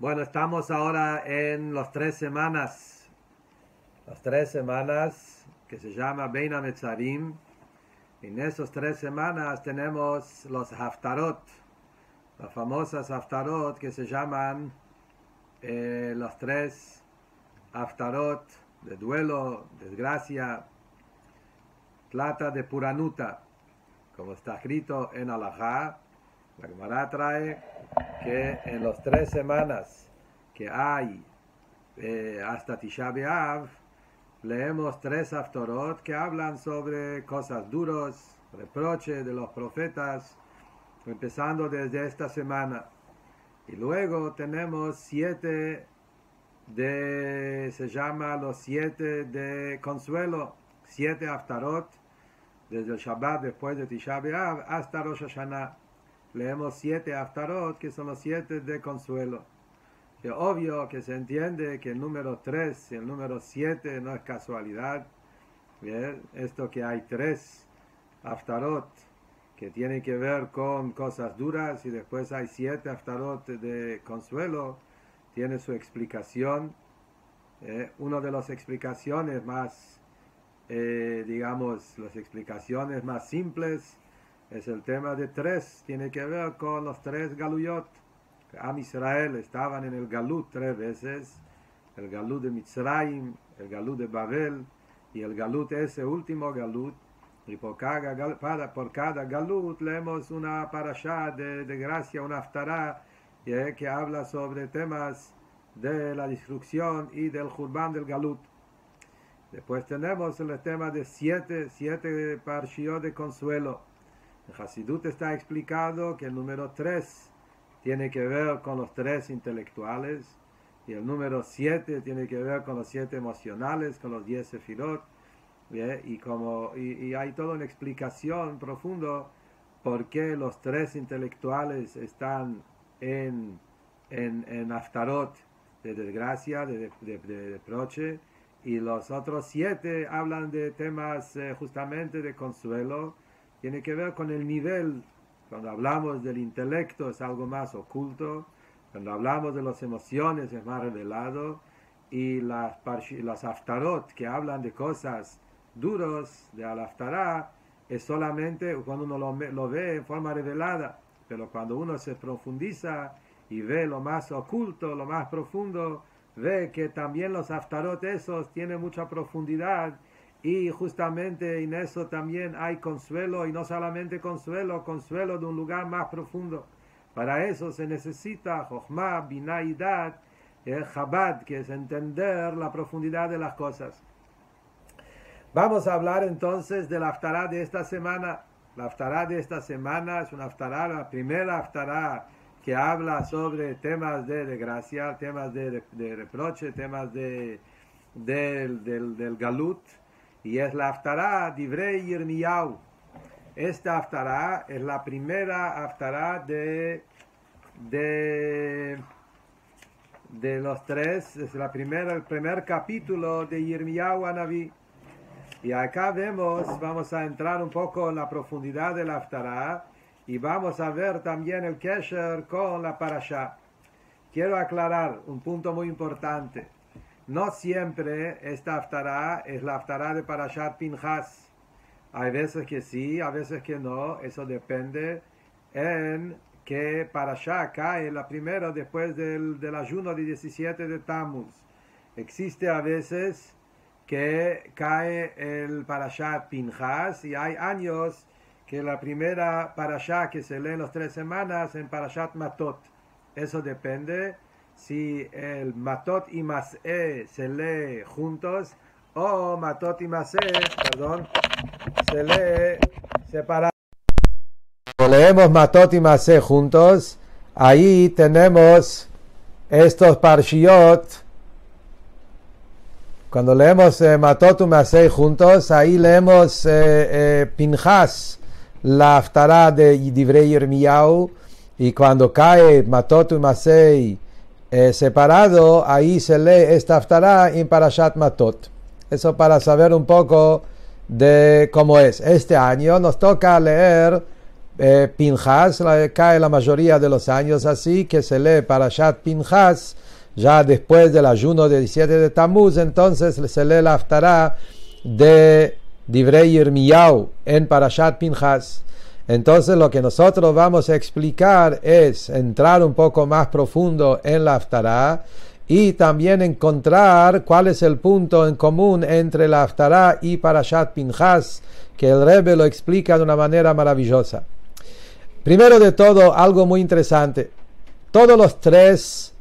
Bueno, estamos ahora en las tres semanas, las tres semanas que se llama Bein Metzarim. En esas tres semanas tenemos los Haftarot, las famosas Haftarot que se llaman eh, los tres Haftarot de duelo, desgracia, plata de Puranuta, como está escrito en Alajá. La Gemara trae que en las tres semanas que hay eh, hasta Tisha B'Av, leemos tres aftarot que hablan sobre cosas duras, reproches de los profetas, empezando desde esta semana. Y luego tenemos siete de, se llama los siete de consuelo, siete aftarot, desde el Shabbat después de Tisha B'Av hasta Rosh Hashanah leemos siete Aftarot, que son los siete de consuelo. Que obvio que se entiende que el número 3 y el número 7 no es casualidad. ¿bien? Esto que hay tres Aftarot que tienen que ver con cosas duras y después hay siete Aftarot de consuelo, tiene su explicación. Eh, una de las explicaciones más, eh, digamos, las explicaciones más simples es el tema de tres, tiene que ver con los tres galuyot. Am Israel estaban en el Galut tres veces, el Galut de Mitzrayim, el Galut de Babel y el Galut ese último Galut. Y por cada, Galut leemos una parashá de, de gracia, una aftará, eh, que habla sobre temas de la destrucción y del Jurban del Galut. Después tenemos el tema de siete, siete parshiot de consuelo. En Hasidut está explicado que el número 3 tiene que ver con los tres intelectuales y el número 7 tiene que ver con los siete emocionales, con los 10 sefirot. Y, como, y, hay toda una explicación profunda por qué los tres intelectuales están en, en, en Aftarot de desgracia, de, de, reproche, y los otros siete hablan de temas eh, justamente de consuelo tiene que ver con el nivel. Cuando hablamos del intelecto es algo más oculto, cuando hablamos de las emociones es más revelado, y las, las aftarot que hablan de cosas duros, de al es solamente cuando uno lo, lo ve en forma revelada, pero cuando uno se profundiza y ve lo más oculto, lo más profundo, ve que también los aftarot esos tienen mucha profundidad y justamente en eso también hay consuelo, y no solamente consuelo, consuelo de un lugar más profundo. Para eso se necesita Jochma, binaidad, el Chabad, que es entender la profundidad de las cosas. Vamos a hablar entonces del aftará de esta semana. La aftará de esta semana es una aftará, la primera aftará que habla sobre temas de desgracia, temas de, reproche, temas de, del, del, del Galut y es la de de Yirmiyahu. Esta Aftará es la primera Aftará de, de, de los tres, es la primera, el primer capítulo de Yirmiyahu Anaví. Y acá vemos, vamos a entrar un poco en la profundidad de la Aftará y vamos a ver también el Kesher con la Parashá. Quiero aclarar un punto muy importante. No siempre esta aftará es la aftará de Parashat Pinhas. Hay veces que sí, a veces que no. Eso depende en que Parashá cae la primera después del, del ayuno de 17 de Tammuz. Existe a veces que cae el Parashat Pinhas y hay años que la primera Parashá que se lee en las tres semanas en Parashat Matot. Eso depende si el matot y Masé e se lee juntos o matot y Masé, e, perdón, se lee separado. Cuando leemos matot y Masé e juntos, ahí tenemos estos parshiot. Cuando leemos eh, matot y Masé juntos, ahí leemos eh, eh Pinjas, la aftará de Divrei Yirmiyahu. Y cuando cae Matot y Masé eh, separado, ahí se lee esta en Parashat Matot. Eso para saber un poco de cómo es. Este año nos toca leer eh, Pinhas, cae la mayoría de los años así, que se lee Parashat Pinjas, ya después del ayuno de 17 de Tamuz, entonces se lee la aftará de Divrei Yirmiyahu en Parashat Pinjas. Entonces lo que nosotros vamos a explicar es entrar un poco más profundo en la Aftará y también encontrar cuál es el punto en común entre la Aftará y Parashat Pinchas, que el rebe lo explica de una manera maravillosa. Primero de todo, algo muy interesante. Todos los tres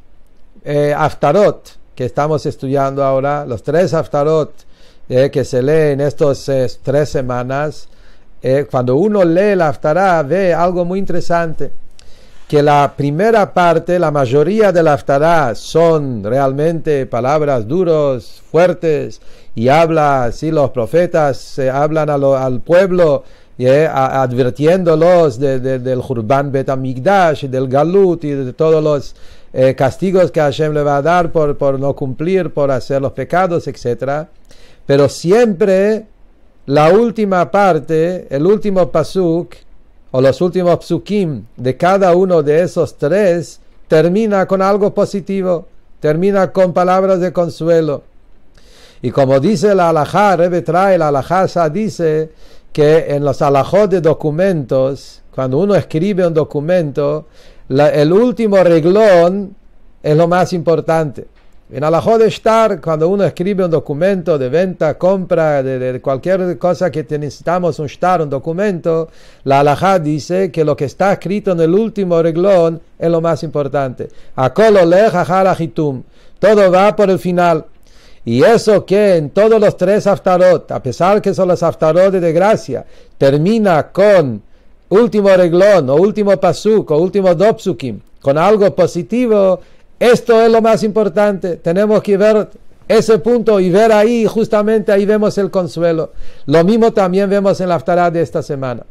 eh, Haftarot que estamos estudiando ahora, los tres Aftarot eh, que se leen estas eh, tres semanas, eh, cuando uno lee la Haftarah, ve algo muy interesante. Que la primera parte, la mayoría de la son realmente palabras duros, fuertes, y habla así los profetas, se hablan al pueblo, eh, advirtiéndolos del Jurban Betamigdash, del Galut y de todos los eh, castigos que Hashem le va a dar por, por no cumplir, por hacer los pecados, etc. Pero siempre la última parte, el último pasuk, o los últimos psukim de cada uno de esos tres, termina con algo positivo, termina con palabras de consuelo. Y como dice la alajá, Rebe trae la dice que en los alajos de documentos, cuando uno escribe un documento, el último reglón es lo más importante. En de Estar, cuando uno escribe un documento de venta, compra, de, cualquier cosa que necesitamos, un estar, un documento, la Alajá dice que lo que está escrito en el último reglón es lo más importante. Todo va por el final. Y eso que en todos los tres Aftarot, a pesar que son los Aftarot de gracia, termina con último reglón, o último pasuk, o último dopsukim, con algo positivo, esto es lo más importante. Tenemos que ver ese punto y ver ahí, justamente ahí vemos el consuelo. Lo mismo también vemos en la Aftarah de esta semana.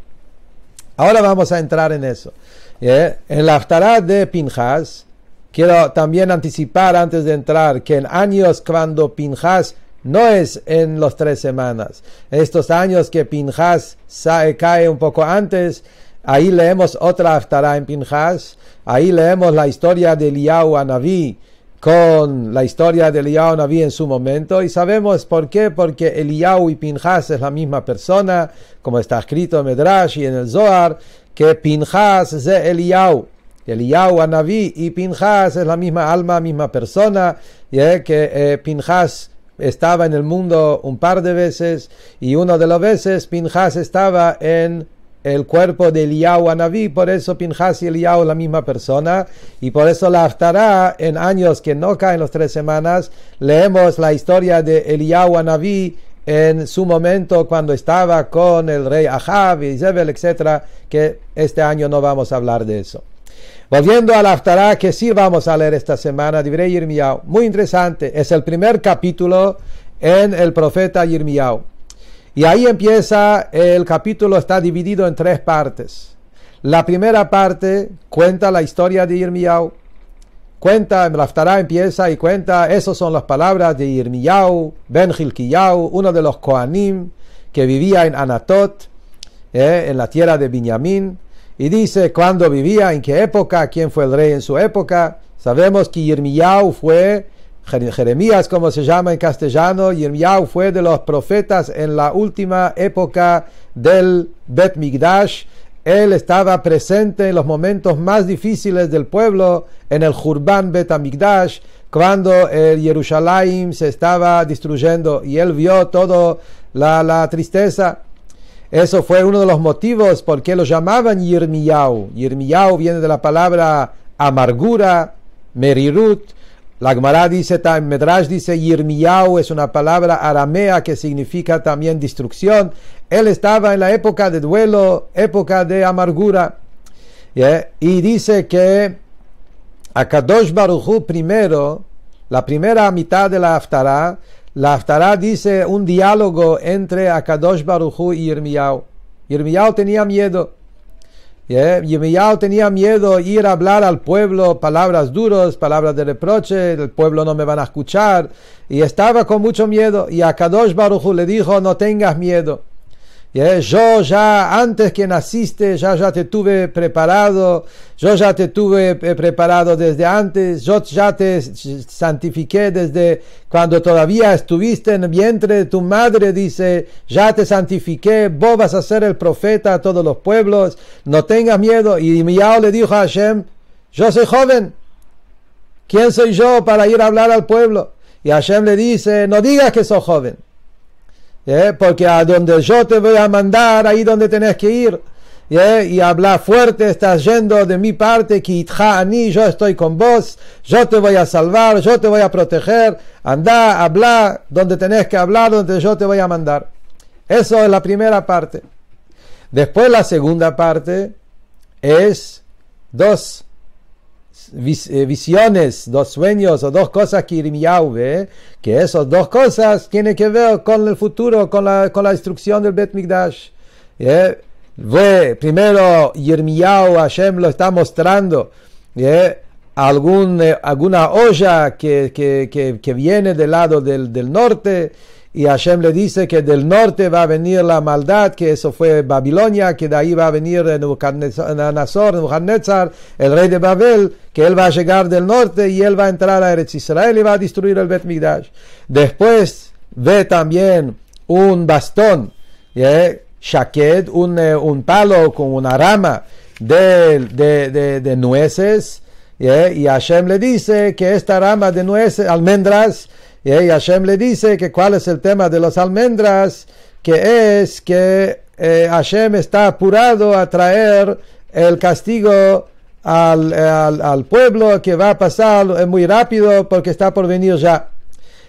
Ahora vamos a entrar en eso. ¿eh? En la Aftarah de Pinjas, quiero también anticipar antes de entrar que en años cuando Pinjas no es en las tres semanas, estos años que Pinjas cae un poco antes, ahí leemos otra Aftarah en Pinjas Ahí leemos la historia de Eliyahu Naví con la historia de Eliyahu Naví en su momento y sabemos por qué, porque Eliyahu y Pinjas es la misma persona, como está escrito en Medrash y en el Zohar, que Pinjas es Eliau. Eliyahu Naví y Pinjas es la misma alma, misma persona, y que eh, estaba en el mundo un par de veces y una de las veces Pinjas estaba en el cuerpo de Eliyahu Naví, por eso Pinjas y Eliyahu la misma persona, y por eso la Aftará, en años que no caen las tres semanas, leemos la historia de Eliyahu Naví en su momento cuando estaba con el rey Ahab, Isabel, etc., que este año no vamos a hablar de eso. Volviendo a la Aftará, que sí vamos a leer esta semana, de muy interesante, es el primer capítulo en el profeta Yirmiyahu. Y ahí empieza el capítulo, está dividido en tres partes. La primera parte cuenta la historia de Irmiau. Cuenta, Laftará empieza y cuenta, esas son las palabras de Irmiau, Ben Hilkiyahu, uno de los Koanim que vivía en Anatot, eh, en la tierra de Binyamin. Y dice cuándo vivía, en qué época, quién fue el rey en su época. Sabemos que Irmiau fue Jeremías, como se llama en castellano, Yirmiyahu fue de los profetas en la última época del Bet Migdash. Él estaba presente en los momentos más difíciles del pueblo, en el Jurban Bet mikdash cuando el Jerusalén se estaba destruyendo y él vio toda la, tristeza. Eso fue uno de los motivos por qué lo llamaban Yirmiyahu. Yirmiyahu viene de la palabra amargura, merirut, la Gemara dice, en Medrash dice, Yirmiyahu es una palabra aramea que significa también destrucción. Él estaba en la época de duelo, época de amargura. Y dice que Akadosh Baruchu primero, la primera mitad de la Aftarah, la Aftarah dice un diálogo entre Akadosh Baruchu y Yirmiyahu. Yirmiyahu tenía miedo. Y eh, tenía miedo ir a hablar al pueblo palabras duras, palabras de reproche, el pueblo no me van a escuchar, y estaba con mucho miedo. Y a Kadosh Baruchu le dijo, no tengas miedo. Eh, yo ya, antes que naciste, ya, ya te tuve preparado, yo ya te tuve eh, preparado desde antes, yo ya te santifiqué desde cuando todavía estuviste en el vientre de tu madre, dice, ya te santifiqué, vos vas a ser el profeta a todos los pueblos, no tengas miedo. Y Miao le dijo a Hashem, yo soy joven, ¿quién soy yo para ir a hablar al pueblo? Y Hashem le dice, no digas que soy joven. ¿Eh? porque a donde yo te voy a mandar, ahí donde tenés que ir. ¿eh? Y habla fuerte, estás yendo de mi parte, yo estoy con vos, yo te voy a salvar, yo te voy a proteger. Anda, habla donde tenés que hablar, donde yo te voy a mandar. Eso es la primera parte. Después la segunda parte es dos eh, visiones, dos sueños o dos cosas que Irmiyahu ve, que esas dos cosas tienen que ver con el futuro, con la, destrucción del Bet Migdash. Eh, ve, primero, Irmiyahu Hashem lo está mostrando. Eh, algún, alguna olla que, que, viene del lado del, del norte y Hashem le dice que del norte va a venir la maldad, que eso fue Babilonia, que de ahí va a venir Nabucodonosor, el rey de Babel, que él va a llegar del norte y él va a entrar a Eretz Israel y va a destruir el Bet Migdash. Después ve también un bastón, y ¿eh? eh, un, palo con una rama de, de, nueces, ¿eh? y Hashem le dice que esta rama de nueces, almendras, y Hashem le dice que cuál es el tema de las almendras, que es que eh, Hashem está apurado a traer el castigo al, pueblo que va a pasar eh, muy rápido porque está por venir ya.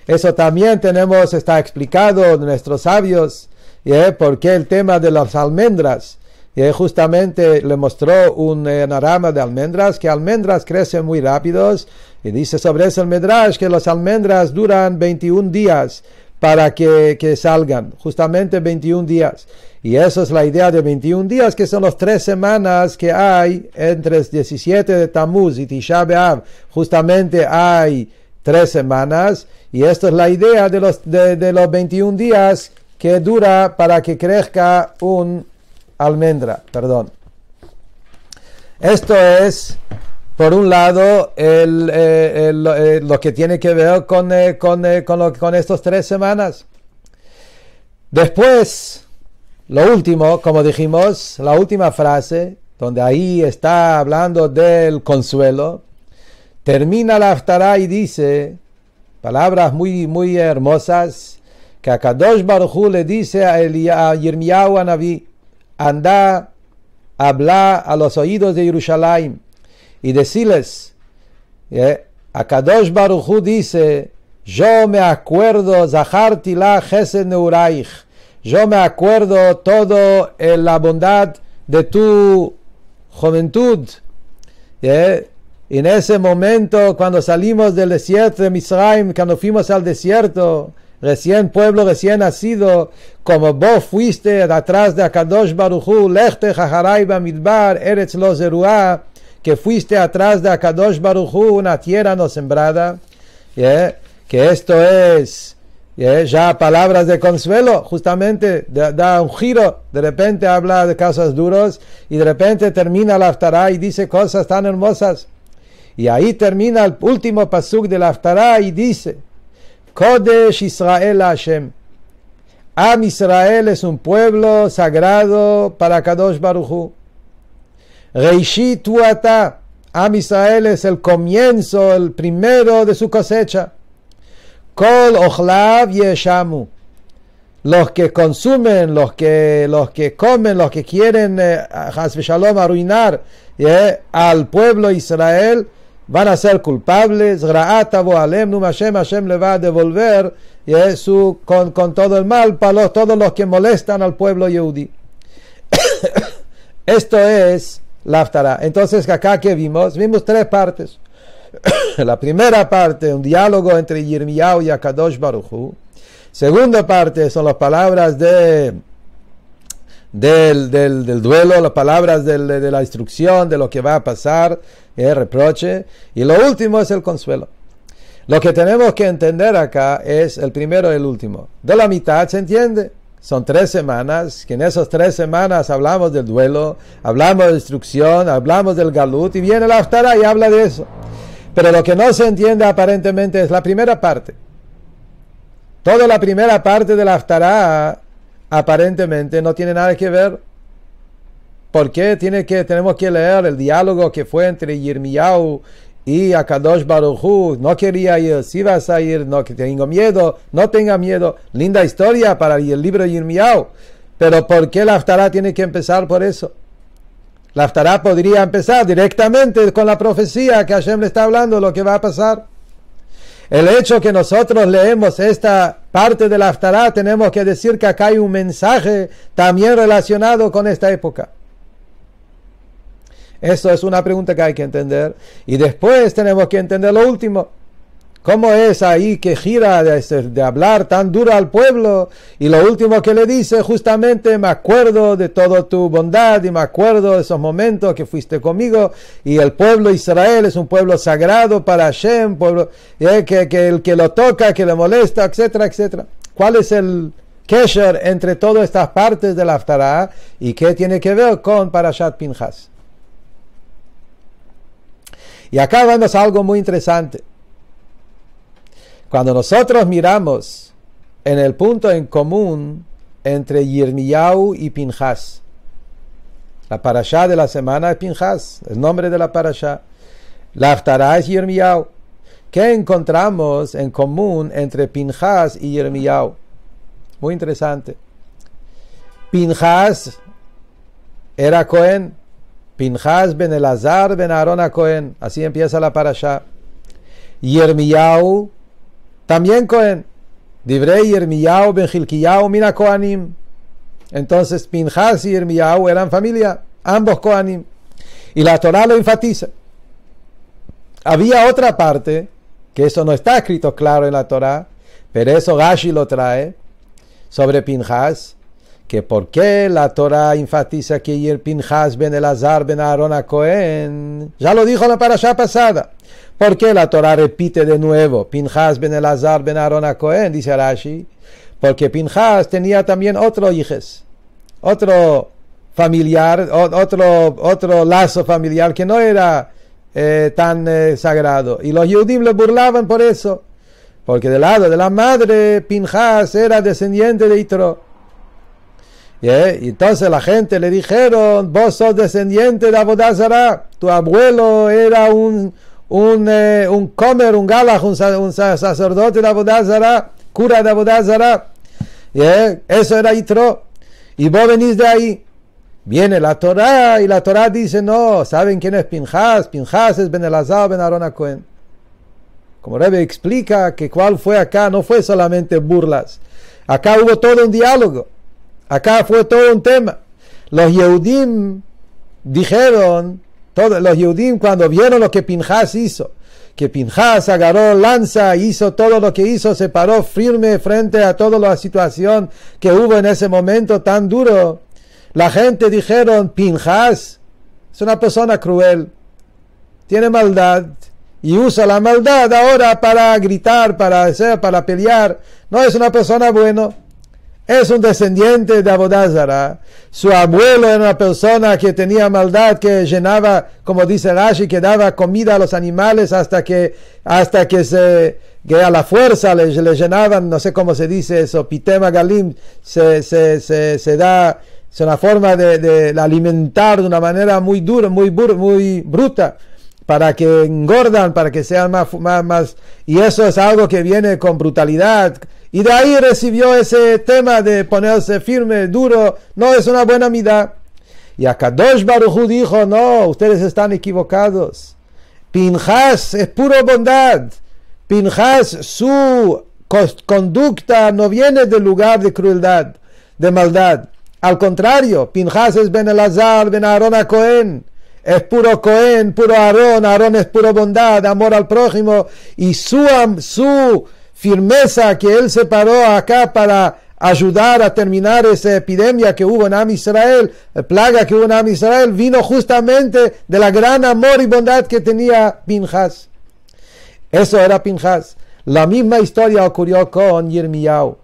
Eso también tenemos, está explicado nuestros sabios, eh, por porque el tema de las almendras, Y justamente le mostró un, una de almendras, que almendras crecen muy rápidos y dice sobre ese almendras que las almendras duran 21 días para que, que, salgan, justamente 21 días. Y eso es la idea de 21 días, que son las tres semanas que hay entre el 17 de Tamuz y Tisha Justamente hay tres semanas, y esta es la idea de los, de, de los 21 días que dura para que crezca un almendra, perdón. Esto es por un lado, el, eh, eh, lo que tiene que ver eh, con, estas tres semanas. Después, lo último, como dijimos, la última frase, donde ahí está hablando del consuelo, termina la Aftará y dice palabras muy, muy hermosas que a Kadosh Baruchu le dice a, y a Yirmiyahu anda, habla a los oídos de Jerusalén y decirles, ¿eh? Akadosh Baruchu dice, yo me acuerdo, Zahartila Neuraich, yo me acuerdo todo en la bondad de tu juventud. ¿eh? En ese momento, cuando salimos del desierto de Misraim, cuando fuimos al desierto, recién pueblo, recién nacido, como vos fuiste atrás de Akadosh Baruchu, Lechte midbar midbar, Eretz Lozeruah, que fuiste atrás de Akadosh Baruchu, una tierra no sembrada, ¿eh? que esto es ¿eh? ya palabras de consuelo, justamente da, un giro, de repente habla de casos duros y de repente termina la y dice cosas tan hermosas. Y ahí termina el último pasuk de la y dice, Kodesh Israel Hashem. Am Israel es un pueblo sagrado para Kadosh Baruchu. Reishi Tuata. Am Israel es el comienzo, el primero de su cosecha. Kol Ochlav Yeshamu. Los que consumen, los que, los que comen, los que quieren, eh, arruinar eh, al pueblo Israel, van a ser culpables. Alem, Hashem, le va a devolver y eh, su, con, todo el mal para todos los que molestan al pueblo Yehudi. Esto es Laftara. Entonces, acá que vimos, vimos tres partes. la primera parte, un diálogo entre Yirmiyahu y Akadosh Baruchu. Segunda parte son las palabras de, del, duelo, las palabras de, la instrucción, de lo que va a pasar, el eh, reproche. Y lo último es el consuelo. Lo que tenemos que entender acá es el primero y el último. De la mitad se entiende. Son tres semanas, que en esas tres semanas hablamos del duelo, hablamos de destrucción, hablamos del galut, y viene la Aftara y habla de eso. Pero lo que no se entiende aparentemente es la primera parte. Toda la primera parte de la aparentemente no tiene nada que ver. ¿Por qué tiene que, tenemos que leer el diálogo que fue entre Yirmiyahu y a Kadosh Baruchu no quería ir, si vas a ir, no que tengo miedo, no tenga miedo. Linda historia para el libro Yirmiyahu. Pero ¿por qué la tiene que empezar por eso? La podría empezar directamente con la profecía que Hashem le está hablando, lo que va a pasar. El hecho que nosotros leemos esta parte de la tenemos que decir que acá hay un mensaje también relacionado con esta época. Eso es una pregunta que hay que entender. Y después tenemos que entender lo último. ¿Cómo es ahí que gira de, hablar tan duro al pueblo? Y lo último que le dice, justamente, me acuerdo de toda tu bondad y me acuerdo de esos momentos que fuiste conmigo. Y el pueblo Israel es un pueblo sagrado para Hashem, eh, que, el que lo toca, que le molesta, etcétera, etcétera. ¿Cuál es el kesher entre todas estas partes de la y qué tiene que ver con Parashat Pinhas y acá vemos algo muy interesante. Cuando nosotros miramos en el punto en común entre Yirmiyahu y Pinjas, la parasha de la semana es Pinjas, el nombre de la parasha La es Yirmiyahu. ¿Qué encontramos en común entre Pinjas y Yirmiyahu? Muy interesante. Pinjas era Cohen. Pinjas ben Elazar ben Aaron a Cohen. Así empieza la parasha. Yermiyahu, también Cohen. Dibrei Yermiyahu ben Hilkiyahu mina Coanim. Entonces Pinjas y Yermiyahu eran familia, ambos Coanim. Y la Torah lo enfatiza. Había otra parte, que eso no está escrito claro en la Torah, pero eso Gashi lo trae, sobre Pinjas que por qué la Torá enfatiza que el Pinjas ben Elazar ben Aaron a Ya lo dijo la parasha pasada. ¿Por qué la Torá repite de nuevo Pinjas ben Elazar ben Aaron a Cohen? Dice Rashi. Porque Pinjas tenía también otro hijes, otro familiar, otro, otro lazo familiar que no era eh, tan eh, sagrado. Y los judíos le burlaban por eso. Porque del lado de la madre, Pinhas era descendiente de Itro. ¿Eh? Y entonces la gente le dijeron, vos sos descendiente de Abodazara, tu abuelo era un, un, eh, comer, un galaj, un, sacerdote de Abodazara, cura de Abodazara. Y ¿eh? Eso era Itro. Y vos venís de ahí. Viene la Torah y la Torah dice, no, ¿saben quién es Pinjas? Pinjas es Ben Elazar, Ben Como Rebbe explica que cuál fue acá, no fue solamente burlas. Acá hubo todo un diálogo. Acá fue todo un tema. Los Yehudim dijeron, todos los Yehudim cuando vieron lo que Pinjas hizo, que Pinjas agarró lanza, hizo todo lo que hizo, se paró firme frente a toda la situación que hubo en ese momento tan duro. La gente dijeron, Pinjas es una persona cruel, tiene maldad, y usa la maldad ahora para gritar, para hacer, para pelear. No es una persona buena es un descendiente de Abodázara. Su abuelo era una persona que tenía maldad, que llenaba, como dice Rashi, que daba comida a los animales hasta que, hasta que se, que a la fuerza le, llenaban, no sé cómo se dice eso, pitema galim, se, se, se, da, es una forma de, alimentar de una manera muy dura, muy, muy bruta para que engordan, para que sean más, más, más, y eso es algo que viene con brutalidad, y de ahí recibió ese tema de ponerse firme, duro, no es una buena mida. Y Akadosh Baruchu dijo, no, ustedes están equivocados. Pinjas es puro bondad. Pinjas, su conducta no viene del lugar de crueldad, de maldad. Al contrario, Pinjas es Ben Elazar, Ben Aarón a Cohen. Es puro Cohen, puro Aarón. Aarón es puro bondad, amor al prójimo. Y su, su firmeza que él se paró acá para ayudar a terminar esa epidemia que hubo en Am Israel, eh, plaga que hubo en Am Israel, vino justamente de la gran amor y bondad que tenía Pinjas. Eso era Pinjas. La misma historia ocurrió con Yirmiyahu.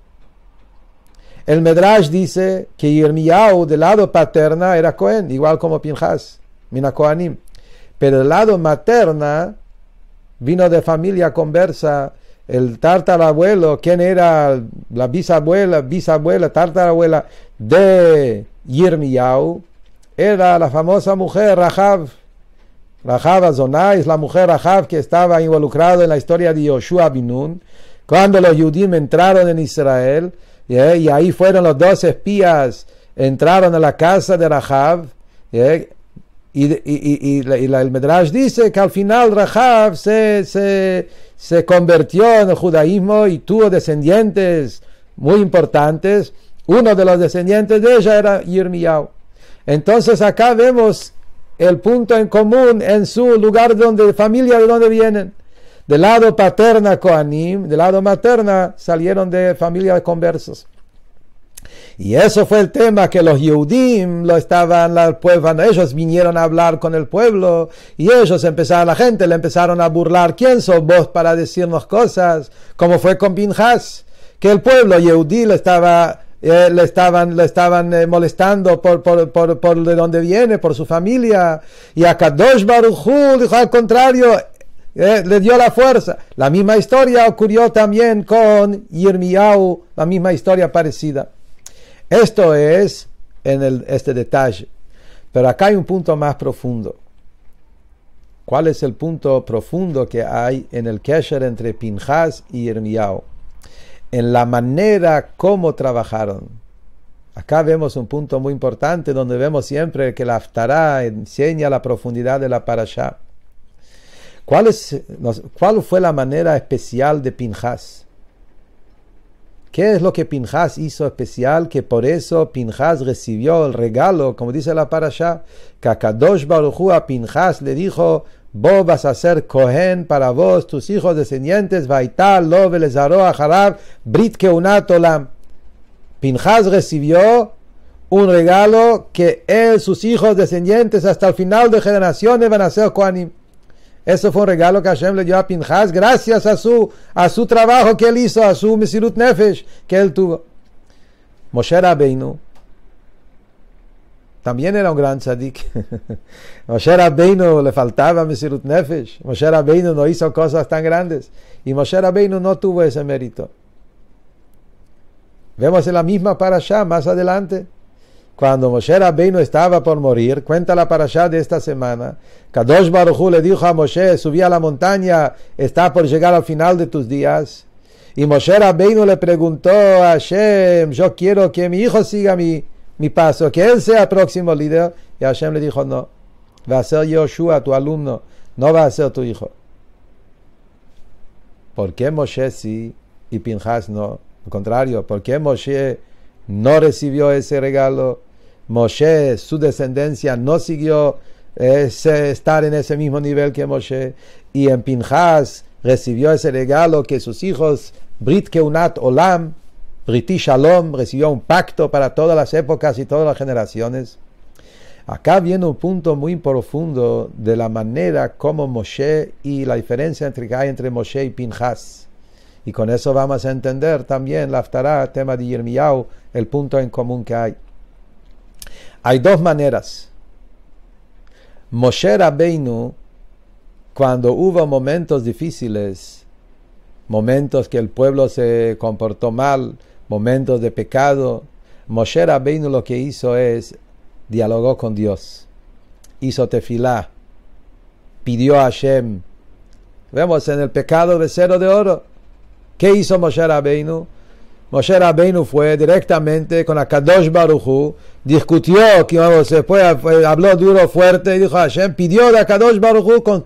El Medrash dice que Yirmiyahu del lado paterna era Cohen, igual como Pinjas, Minakoanim. Pero del lado materna vino de familia conversa el tartarabuelo, quién era la bisabuela, bisabuela, tartarabuela de Yirmiyahu, era la famosa mujer Rahab. Rahab Azonai es la mujer Rahab que estaba involucrada en la historia de Yoshua Binun, cuando los judíos entraron en Israel, ¿eh? y ahí fueron los dos espías, entraron a la casa de Rahab, ¿eh? Y, el Medrash dice que al final Rahab se, convirtió en el judaísmo y tuvo descendientes muy importantes. Uno de los descendientes de ella era Yirmiyahu. Entonces acá vemos el punto en común en su lugar donde familia de donde vienen. Del lado paterna Koanim, del lado materna salieron de familia de conversos. Y eso fue el tema que los Yehudim lo estaban la pueblo, ellos vinieron a hablar con el pueblo y ellos empezaron, la gente le empezaron a burlar, ¿quién sos vos para decirnos cosas? Como fue con Pinjas, que el pueblo Yehudí le estaba eh, le estaban, le estaban eh, molestando por, de donde viene, por su familia. Y a Kadosh dijo al contrario, eh, le dio la fuerza. La misma historia ocurrió también con Yirmiyahu, la misma historia parecida. Esto es en este detalle. Pero acá hay un punto más profundo. ¿Cuál es el punto profundo que hay en el Kesher entre Pinjas y Irmiao? En la manera como trabajaron. Acá vemos un punto muy importante donde vemos siempre que la Aftará enseña la profundidad de la Parashá. ¿Cuál, ¿Cuál fue la manera especial de Pinjas? ¿Qué es lo que Pinjas hizo especial? Que por eso Pinjas recibió el regalo, como dice la parasha, que a Kadosh Baruchu a Pinjas le dijo, vos vas a ser Cohen para vos, tus hijos descendientes, Vaital, Love, Jarab, Brit Keunatolam. Pinjas recibió un regalo que él, sus hijos descendientes, hasta el final de generaciones van a ser Kohanim. Eso fue un regalo que Hashem le dio a Pinjas gracias a su, a su trabajo que él hizo, a su Mesirut Nefesh que él tuvo. Moshe Rabbeinu también era un gran tzadik. Moshe Rabbeinu le faltaba Mesirut Nefesh. Moshe Rabbeinu no hizo cosas tan grandes. Y Moshe Rabbeinu no tuvo ese mérito. Vemos en la misma para más adelante. Cuando Moshe Rabbeinu estaba por morir, cuéntala para allá de esta semana, Kadosh Baruchu le dijo a Moshe, subí a la montaña, está por llegar al final de tus días. Y Moshe Rabbeinu le preguntó a Hashem, yo quiero que mi hijo siga mi, mi paso, que él sea próximo líder. Y Hashem le dijo, no, va a ser Yoshua, tu alumno, no va a ser tu hijo. ¿Por qué Moshe sí y Pinjas no? Al contrario, ¿por qué Moshe no recibió ese regalo Moshe, su descendencia, no siguió ese, estar en ese mismo nivel que Moshe. Y en Pinjas recibió ese regalo que sus hijos, Brit Keunat Olam, Briti Shalom, recibió un pacto para todas las épocas y todas las generaciones. Acá viene un punto muy profundo de la manera como Moshe y la diferencia entre que hay entre Moshe y Pinjas. Y con eso vamos a entender también la tema de Yirmiyahu, el punto en común que hay. Hay dos maneras. Moshe Rabbeinu, cuando hubo momentos difíciles, momentos que el pueblo se comportó mal, momentos de pecado, Moshe Rabbeinu lo que hizo es dialogó con Dios, hizo tefilá, pidió a Hashem. Vemos en el pecado de cero de oro. ¿Qué hizo Moshe Rabbeinu? Moshe Rabbeinu fue directamente con Akadosh Baruchu, discutió, se habló duro, fuerte, y dijo, Hashem pidió de Akadosh Baruchu con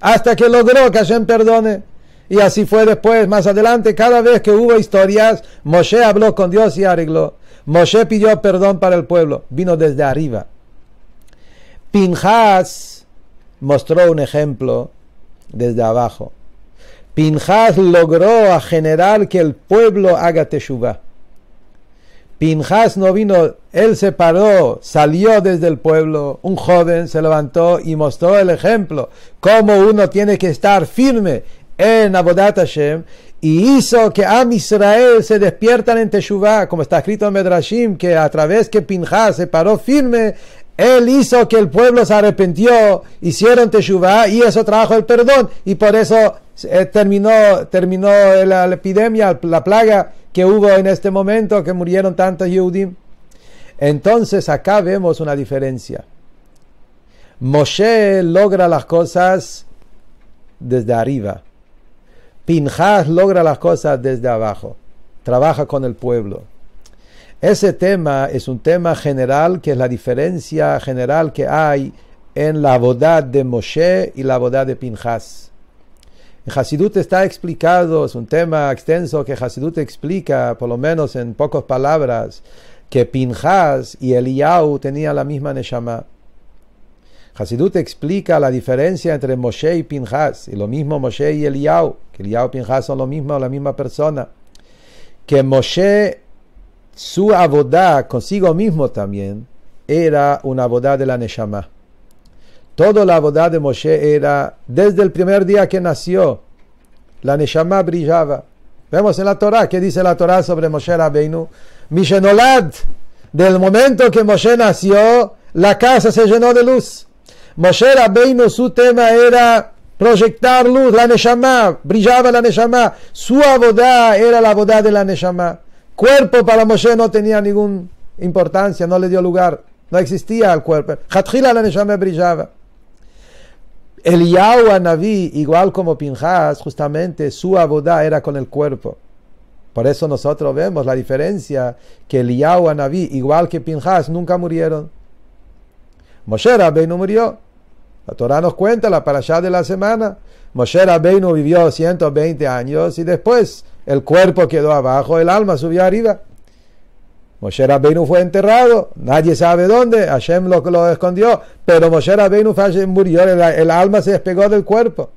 hasta que logró que Hashem perdone. Y así fue después, más adelante, cada vez que hubo historias, Moshe habló con Dios y arregló. Moshe pidió perdón para el pueblo, vino desde arriba. Pinjas mostró un ejemplo desde abajo. Pinjas logró a generar que el pueblo haga teshuva. Pinjas no vino, él se paró, salió desde el pueblo, un joven se levantó y mostró el ejemplo, cómo uno tiene que estar firme en Abodat Hashem, y hizo que Am Israel se despiertan en Teshuvah, como está escrito en Medrashim, que a través que Pinjas se paró firme, él hizo que el pueblo se arrepintió, hicieron Teshuvah y eso trajo el perdón. Y por eso eh, terminó, terminó la, epidemia, la plaga que hubo en este momento, que murieron tantos judíos. Entonces acá vemos una diferencia. Moshe logra las cosas desde arriba. Pinchas logra las cosas desde abajo. Trabaja con el pueblo. Ese tema es un tema general que es la diferencia general que hay en la boda de Moshe y la boda de Pinjas. En Hasidut está explicado, es un tema extenso que Hasidut explica, por lo menos en pocas palabras, que Pinjas y Eliyahu tenían la misma Neshama. Hasidut explica la diferencia entre Moshe y Pinjas, y lo mismo Moshe y Eliyahu, que Eliyahu y Pinjas son lo mismo, la misma persona. Que Moshe su abodá consigo mismo también era una abodá de la Neshama. Todo la abodá de Moshe era, desde el primer día que nació, la Neshama brillaba. Vemos en la Torah, ¿qué dice la Torah sobre Moshe Rabbeinu? Mishenolad, del momento que Moshe nació, la casa se llenó de luz. Moshe Rabbeinu, su tema era proyectar luz, la Neshama, brillaba la Neshama. Su abodá era la abodá de la Neshama. Cuerpo para Moshe no tenía ninguna importancia, no le dio lugar, no existía el cuerpo. El la Neshama brillaba. yahua Naví, igual como Pinjas, justamente su abodá era con el cuerpo. Por eso nosotros vemos la diferencia que Yahua Naví, igual que Pinjas, nunca murieron. Moshe Rabbeinu murió. La Torah nos cuenta la parashá de la semana. Moshe Rabbeinu vivió 120 años y después el cuerpo quedó abajo, el alma subió arriba. Moshe Rabbeinu fue enterrado, nadie sabe dónde, Hashem lo, lo escondió, pero Moshe Rabbeinu murió, el, alma se despegó del cuerpo.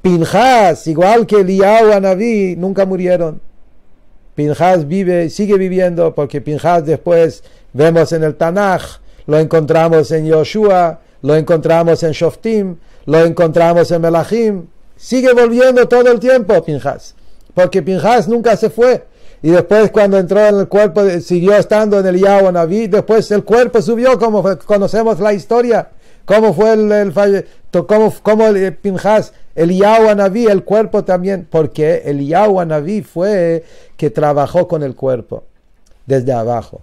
Pinjas, igual que Eliyahu Anabí, nunca murieron. Pinjas vive, sigue viviendo, porque Pinjas después vemos en el Tanaj, lo encontramos en Yoshua, lo encontramos en Shoftim, lo encontramos en Melahim. Sigue volviendo todo el tiempo, Pinjas porque Pinjas nunca se fue. Y después cuando entró en el cuerpo, siguió estando en el naví después el cuerpo subió, como conocemos la historia, cómo fue el, falle, cómo, el eh, Pinjas, el el cuerpo también, porque el naví fue que trabajó con el cuerpo desde abajo.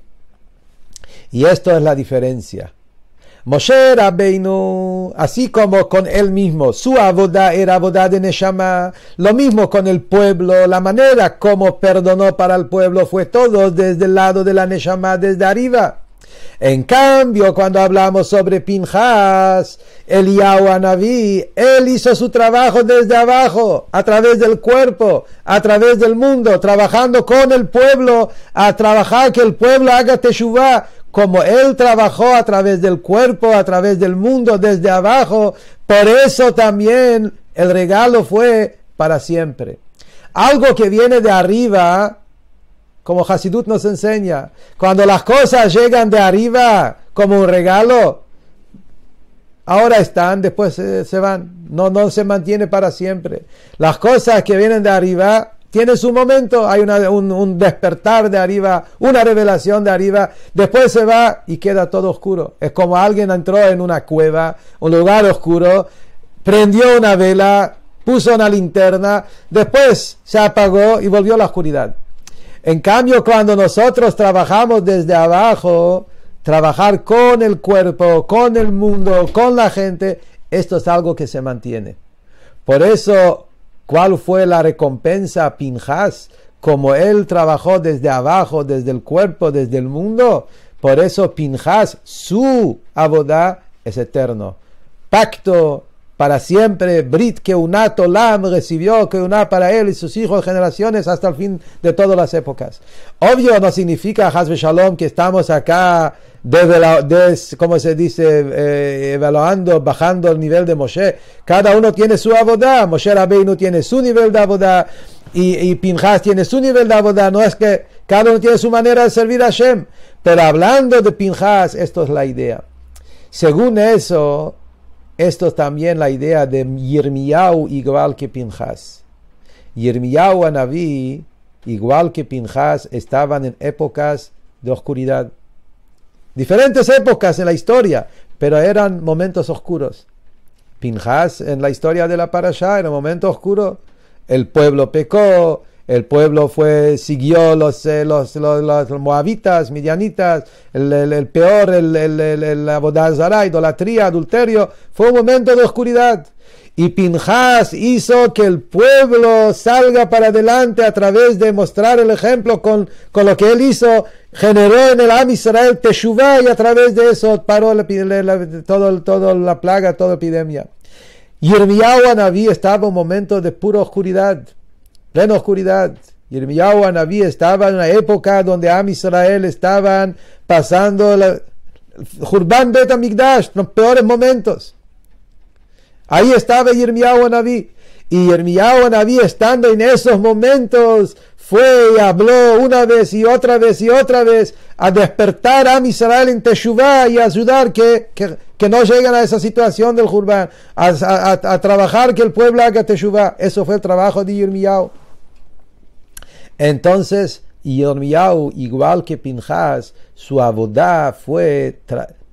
Y esto es la diferencia. Moshe Rabbeinu, así como con él mismo, su abodá era abodá de Neshama, lo mismo con el pueblo, la manera como perdonó para el pueblo fue todo desde el lado de la Neshama, desde arriba. En cambio, cuando hablamos sobre Pinjas, el Naví él hizo su trabajo desde abajo, a través del cuerpo, a través del mundo, trabajando con el pueblo, a trabajar que el pueblo haga Teshuvah como Él trabajó a través del cuerpo, a través del mundo, desde abajo, por eso también el regalo fue para siempre. Algo que viene de arriba, como Hasidut nos enseña, cuando las cosas llegan de arriba como un regalo, ahora están, después eh, se, van, no, no se mantiene para siempre. Las cosas que vienen de arriba tiene su momento, hay un, un, despertar de arriba, una revelación de arriba, después se va y queda todo oscuro. Es como alguien entró en una cueva, un lugar oscuro, prendió una vela, puso una linterna, después se apagó y volvió a la oscuridad. En cambio, cuando nosotros trabajamos desde abajo, trabajar con el cuerpo, con el mundo, con la gente, esto es algo que se mantiene. Por eso ¿Cuál fue la recompensa a Pinjas? Como él trabajó desde abajo, desde el cuerpo, desde el mundo. Por eso Pinjas, su abodá, es eterno. Pacto para siempre. Brit Keunat Olam recibió Keunat para él y sus hijos generaciones hasta el fin de todas las épocas. Obvio no significa Hazbe Shalom que estamos acá, de, como se dice, eh, evaluando, bajando el nivel de Moshe. Cada uno tiene su aboda... Moshe Rabbeinu tiene su nivel de aboda... y, y tiene su nivel de aboda... No es que cada uno tiene su manera de servir a Hashem. Pero hablando de pinjas esto es la idea. Según eso, esto también la idea de Yirmiyahu igual que Pinjas. Yirmiyahu Anabí, igual que pinjás estaban en épocas de oscuridad. Diferentes épocas en la historia, pero eran momentos oscuros. Pinjas en la historia de la Parashá era un momento oscuro. El pueblo pecó, el pueblo fue, siguió los, eh, los, los, moabitas, midianitas, el, el, peor, el, el, el idolatría, adulterio, fue un momento de oscuridad. Y Pinjas hizo que el pueblo salga para adelante a través de mostrar el ejemplo con, con lo que él hizo. Generó en el Amisrael Israel Teshuvah y a través de eso paró la, la, todo, todo la plaga, toda epidemia. agua Naví estaba un momento de pura oscuridad plena oscuridad. y Anabí estaba en una época donde Am Israel estaban pasando la, Jurban Bet los peores momentos. Ahí estaba Yirmiyahu Anabí. Y Yirmiyahu Anabí estando en esos momentos fue y habló una vez y otra vez y otra vez a despertar a Israel en Teshuvah y a ayudar que, no lleguen a esa situación del Jurbán, a, trabajar que el pueblo haga Teshuvah. Eso fue el trabajo de Yirmiyahu. Entonces, Yirmiyahu, igual que Pinjas, su abodá fue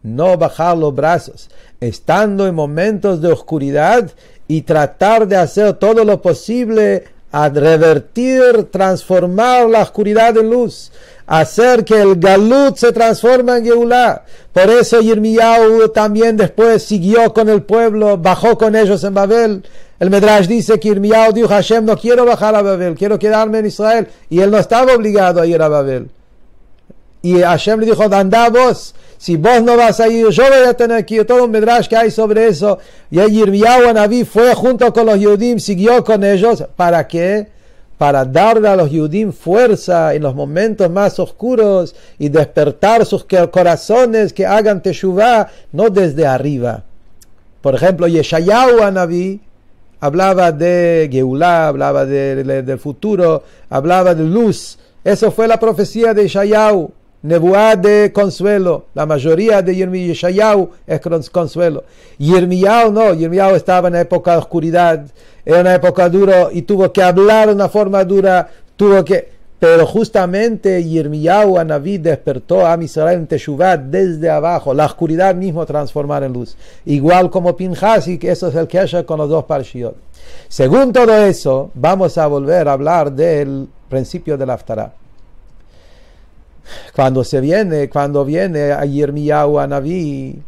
no bajar los brazos, estando en momentos de oscuridad y tratar de hacer todo lo posible a revertir, transformar la oscuridad en luz, hacer que el galut se transforme en Geulá. Por eso Yirmiyahu también después siguió con el pueblo, bajó con ellos en Babel. El Medrash dice que Yirmiyahu dijo, Hashem, no quiero bajar a Babel, quiero quedarme en Israel. Y él no estaba obligado a ir a Babel. Y Hashem le dijo, anda vos, si vos no vas a ir, yo voy a tener aquí todo un medrash que hay sobre eso. Y Yirmiyahu Naví fue junto con los Yudim, siguió con ellos. ¿Para qué? Para darle a los Yudim fuerza en los momentos más oscuros y despertar sus corazones que hagan Teshuvah, no desde arriba. Por ejemplo, Yeshayahu Naví hablaba de Geulá, hablaba del futuro, hablaba de luz. Eso fue la profecía de Yeshayahu. Nebuá de consuelo. La mayoría de Yeshayahu es consuelo. Yermiyahu no. Yermiyahu estaba en época de oscuridad. Era una época dura y tuvo que hablar de una forma dura. Tuvo que... Pero justamente a Naví despertó a Israel en Teshuvah desde abajo, la oscuridad mismo transformar en luz. Igual como Pinchas, que eso es el que haya con los dos parshiot. Según todo eso, vamos a volver a hablar del principio del Haftarah. Cuando se viene, cuando viene a Yirmiyahu Naví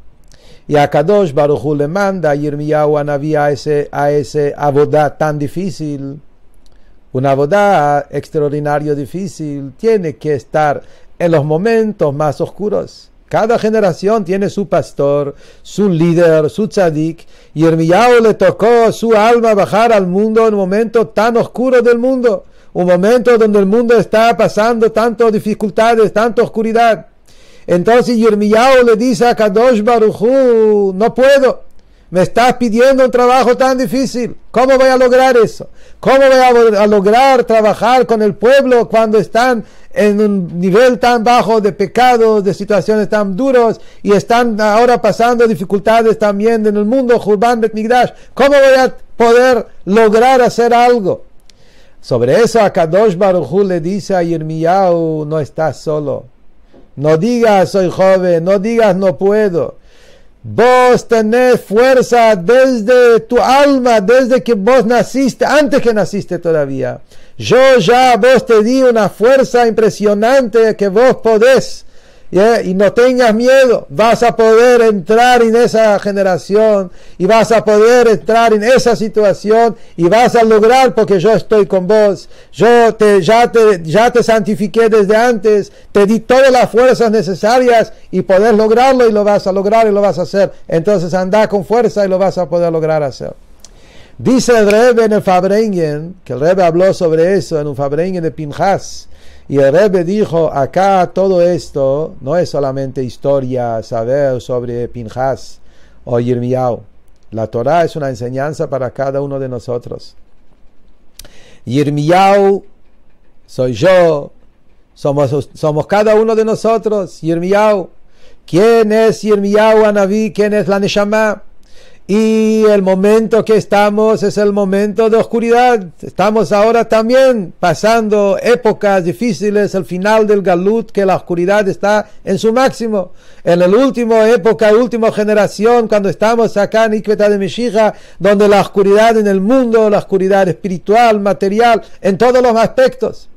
y a Kadosh Baruchu le manda a Yirmiyahu Naví a ese, a ese abodá tan difícil, una abodá extraordinario difícil, tiene que estar en los momentos más oscuros. Cada generación tiene su pastor, su líder, su tzadik. Yirmiyahu le tocó su alma bajar al mundo en un momento tan oscuro del mundo un momento donde el mundo está pasando tantas dificultades, tanta oscuridad. Entonces Yermiao le dice a Kadosh Baruchu, no puedo, me estás pidiendo un trabajo tan difícil, ¿cómo voy a lograr eso? ¿Cómo voy a, lograr trabajar con el pueblo cuando están en un nivel tan bajo de pecados, de situaciones tan duras y están ahora pasando dificultades también en el mundo, Jurban de ¿Cómo voy a poder lograr hacer algo? Sobre eso Akadosh Baruj le dice a Yirmiyahu, no estás solo. No digas soy joven, no digas no puedo. Vos tenés fuerza desde tu alma, desde que vos naciste, antes que naciste todavía. Yo ya vos te di una fuerza impresionante que vos podés y no tengas miedo, vas a poder entrar en esa generación y vas a poder entrar en esa situación y vas a lograr porque yo estoy con vos, yo te, ya, te, ya te santifiqué desde antes, te di todas las fuerzas necesarias y podés lograrlo y lo vas a lograr y lo vas a hacer, entonces anda con fuerza y lo vas a poder lograr hacer. Dice el Rebbe en el Fabrengen, que el Rebbe habló sobre eso en un Fabrengen de Pinchas, y el Rebbe dijo, acá todo esto no es solamente historia, saber sobre Pinjas o Yirmiyahu. La Torah es una enseñanza para cada uno de nosotros. Yirmiyahu soy yo, somos, somos cada uno de nosotros, Yirmiyahu. ¿Quién es Yirmiyahu Anaví? ¿Quién es la Neshama? Y el momento que estamos es el momento de oscuridad. Estamos ahora también pasando épocas difíciles, el final del Galut, que la oscuridad está en su máximo. En el último época, última generación, cuando estamos acá en Iqueta de Meshija, donde la oscuridad en el mundo, la oscuridad espiritual, material, en todos los aspectos.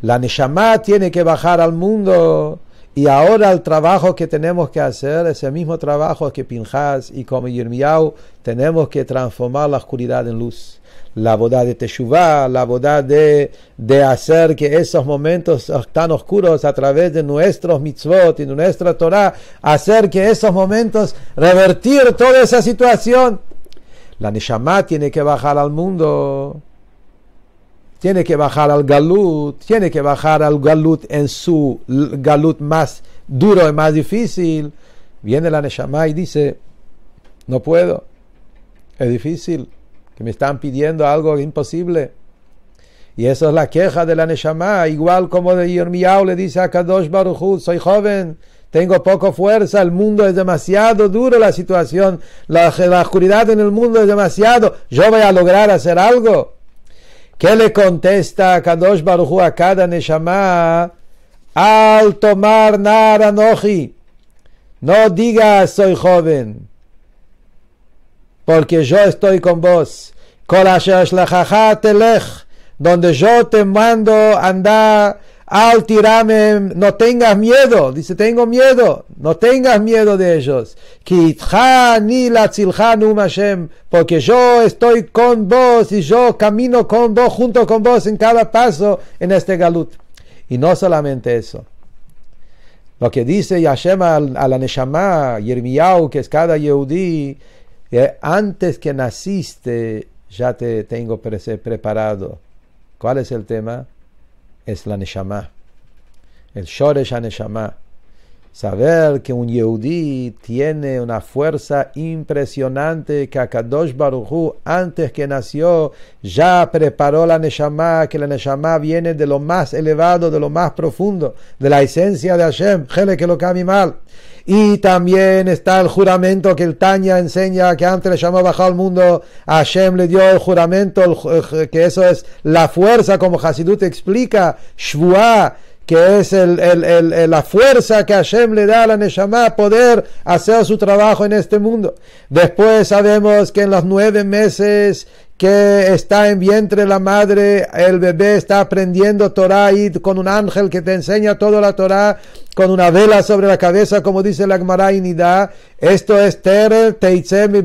La Neshama tiene que bajar al mundo y ahora el trabajo que tenemos que hacer, ese mismo trabajo que Pinjas y como Yirmiyahu, tenemos que transformar la oscuridad en luz. La boda de Teshuvah, la boda de, de hacer que esos momentos tan oscuros a través de nuestros mitzvot y nuestra Torah, hacer que esos momentos, revertir toda esa situación. La Neshama tiene que bajar al mundo tiene que bajar al galut, tiene que bajar al galut en su galut más duro y más difícil. Viene la Neshama y dice, no puedo, es difícil, que me están pidiendo algo imposible. Y esa es la queja de la Neshama, igual como de Yirmiyahu le dice a Kadosh Baruchu, soy joven, tengo poco fuerza, el mundo es demasiado duro la situación, la, la oscuridad en el mundo es demasiado, yo voy a lograr hacer algo. ¿Qué le contesta Kadosh Baruchu a cada Neshama? Al tomar naranoji? noji. No digas soy joven, porque yo estoy con vos. Donde yo te mando andar al tiramem, no tengas miedo. Dice, tengo miedo. No tengas miedo de ellos. ni Porque yo estoy con vos y yo camino con vos, junto con vos en cada paso en este galut. Y no solamente eso. Lo que dice Yashem al, a la que es cada Yehudi, antes que naciste ya te tengo preparado. ¿Cuál es el tema? اصل شما. اشار شان شما، Saber que un Yehudi tiene una fuerza impresionante que Akadosh Baruchu, antes que nació, ya preparó la Neshama, que la Neshama viene de lo más elevado, de lo más profundo, de la esencia de Hashem, Hele que lo cami mal. Y también está el juramento que el Tanya enseña que antes le llamó bajó al mundo, Hashem le dio el juramento, eh, que eso es la fuerza, como Hasidut explica, Shvuah que es el, el, el, la fuerza que Hashem le da a la Neshama poder hacer su trabajo en este mundo. Después sabemos que en los nueve meses que está en vientre la madre, el bebé está aprendiendo Torah y con un ángel que te enseña toda la Torah, con una vela sobre la cabeza, como dice la Gemara Esto es ter Teitzem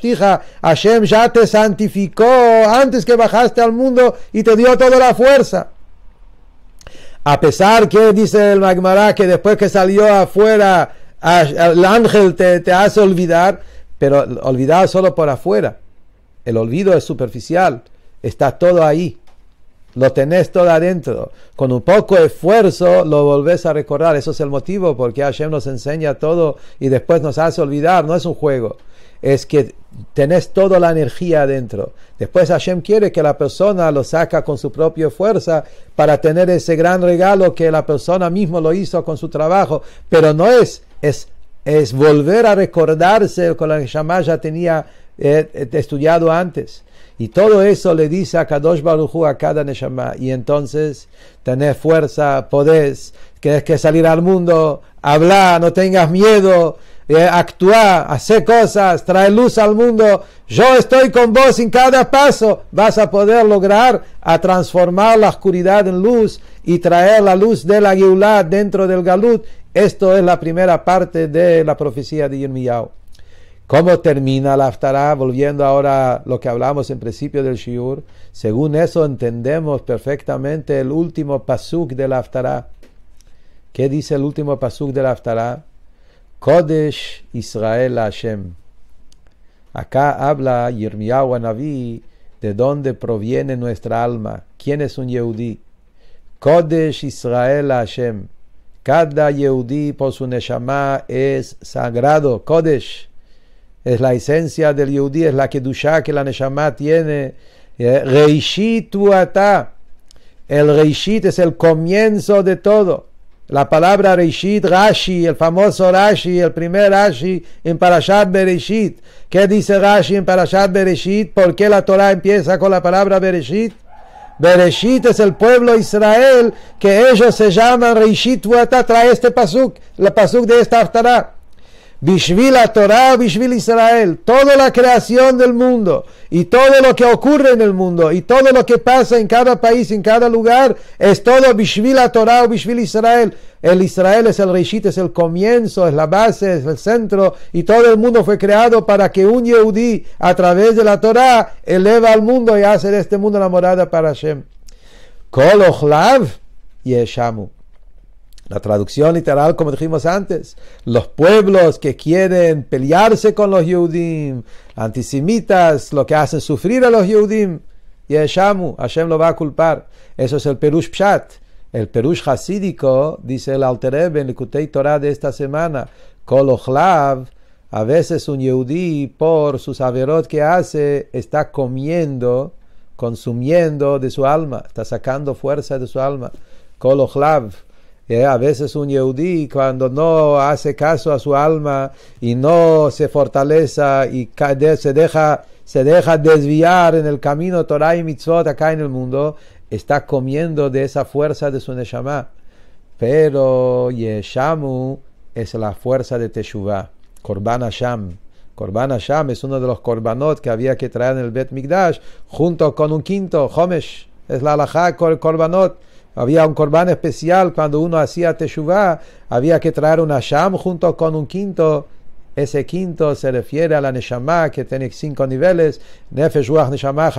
ticha Hashem ya te santificó antes que bajaste al mundo y te dio toda la fuerza. A pesar que dice el Magmará que después que salió afuera, el ángel te, hace olvidar, pero olvidar solo por afuera. El olvido es superficial, está todo ahí, lo tenés todo adentro. Con un poco de esfuerzo lo volvés a recordar. Eso es el motivo porque Hashem nos enseña todo y después nos hace olvidar. No es un juego es que tenés toda la energía adentro. Después Hashem quiere que la persona lo saca con su propia fuerza para tener ese gran regalo que la persona mismo lo hizo con su trabajo, pero no es, es, es volver a recordarse con la que ya tenía eh, estudiado antes. Y todo eso le dice a Kadosh Baruchu a cada Neshama. Y entonces tenés fuerza, podés, que que salir al mundo, habla, no tengas miedo, actuar, hacer cosas, trae luz al mundo. Yo estoy con vos en cada paso. Vas a poder lograr a transformar la oscuridad en luz y traer la luz de la dentro del Galut. Esto es la primera parte de la profecía de Yirmiyahu. ¿Cómo termina la aftará? Volviendo ahora a lo que hablamos en principio del Shiur. Según eso entendemos perfectamente el último pasuk de la Haftarah. ¿Qué dice el último pasuk de la aftará? Kodesh Israel Hashem. Acá habla Yirmiyahu Naví de dónde proviene nuestra alma, quién es un Yehudí. Kodesh Israel Hashem. Cada Yehudí por su Neshama es sagrado. Kodesh es la esencia del Yehudí, es la Kedushá que la Neshama tiene. Eh, Reishit Ata. El Reishit es el comienzo de todo. La palabra Reishit, Rashi, el famoso Rashi, el primer Rashi en Parashat Bereshit. ¿Qué dice Rashi en Parashat Bereshit? ¿Por qué la Torah empieza con la palabra Bereshit? Bereshit es el pueblo Israel que ellos se llaman Reishit Huatá. este pasuk, la pasuk de esta Haftarah. Bishvila Torah, Bishvil Israel, toda la creación del mundo y todo lo que ocurre en el mundo y todo lo que pasa en cada país, en cada lugar, es todo Bishvila Torah, Bishvil Israel. El Israel es el reishit, es el comienzo, es la base, es el centro y todo el mundo fue creado para que un Yehudi a través de la Torah eleva al mundo y hace de este mundo la morada para Hashem. Kol Yeshamu la traducción literal, como dijimos antes, los pueblos que quieren pelearse con los Yehudim, antisemitas, lo que hacen sufrir a los Yehudim, Yeshamu, Hashem lo va a culpar. Eso es el Perush Pshat. El Perush Hasídico, dice el Altereb en Kutei Torah de esta semana, Kolochlav, a veces un Yehudí, por su saberot que hace, está comiendo, consumiendo de su alma, está sacando fuerza de su alma. Kolochlav a veces un yehudi cuando no hace caso a su alma y no se fortaleza y se deja, se deja desviar en el camino Torah y mitzvot acá en el mundo, está comiendo de esa fuerza de su neshama. Pero Yeshamu es la fuerza de Teshuvah, Korban Hashem. Korban Hashem es uno de los korbanot que había que traer en el Bet Mikdash, junto con un quinto, Homesh. Es la el korbanot había un corbán especial cuando uno hacía teshuvá, había que traer un asham junto con un quinto. Ese quinto se refiere a la Neshama, que tiene cinco niveles. Nefesh, Ruach, Neshama,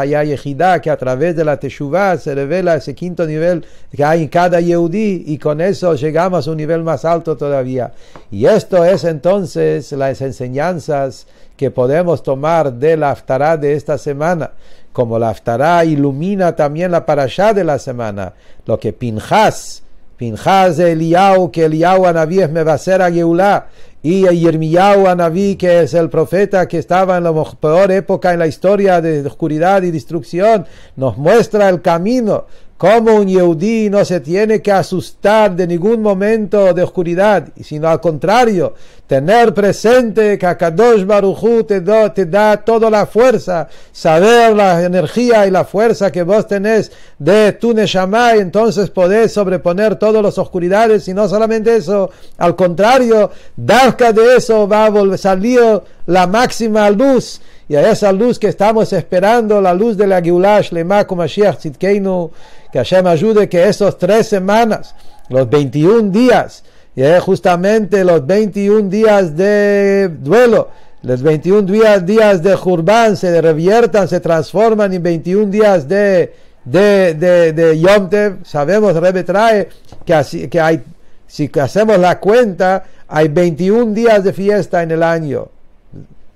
que a través de la Teshuvah se revela ese quinto nivel que hay en cada Yehudi. y con eso llegamos a un nivel más alto todavía. Y esto es entonces las enseñanzas que podemos tomar de la aftará de esta semana como la Aftará ilumina también la parashá de la semana, lo que Pinjas, Pinjas de Eliau, que a Naví es va a y a Naví que es el profeta que estaba en la peor época en la historia de oscuridad y destrucción, nos muestra el camino como un Yehudí no se tiene que asustar de ningún momento de oscuridad, sino al contrario, tener presente que Akadosh Baruchu te, te da toda la fuerza, saber la energía y la fuerza que vos tenés de tu Neshama, entonces podés sobreponer todas las oscuridades, y no solamente eso, al contrario, darca de eso va a salir la máxima luz y a esa luz que estamos esperando, la luz de la Giulash, Mashiach Sitkeinu, que Hashem ayude que esos tres semanas, los 21 días, y es justamente los 21 días de duelo, los 21 días, de Jurban se reviertan, se transforman en 21 días de, de, de, Sabemos, Rebe trae que, así, que hay, si hacemos la cuenta, hay 21 días de fiesta en el año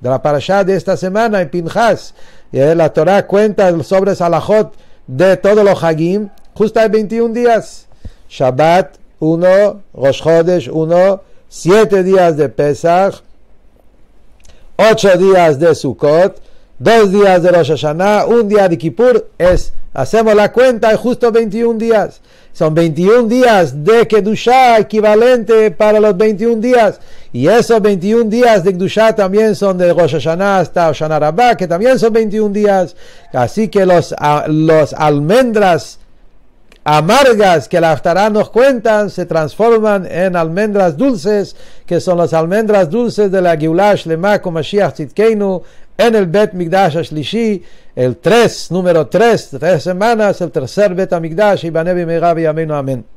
de la parashá de esta semana en Pinjas. la Torah cuenta sobre Salahot de todos los Hagim, justo hay 21 días. Shabbat 1, Rosh Chodesh 1, 7 días de Pesach, 8 días de Sukkot, 2 días de Rosh Hashanah, 1 día de Kippur. Es, hacemos la cuenta, y justo 21 días. Son 21 días de Kedushá equivalente para los 21 días. Y esos 21 días de Kedushá también son de Rosh Hashanah hasta que también son 21 días. Así que los, los almendras amargas que la Aftarán nos cuentan se transforman en almendras dulces, que son las almendras dulces de la Giulash Lemako Mashiach אין אל בית מקדש השלישי, אל טרס, נומרו טרס, טרס אמנס, אל טרסר בית המקדש, שיבנה במהרה בימינו אמן.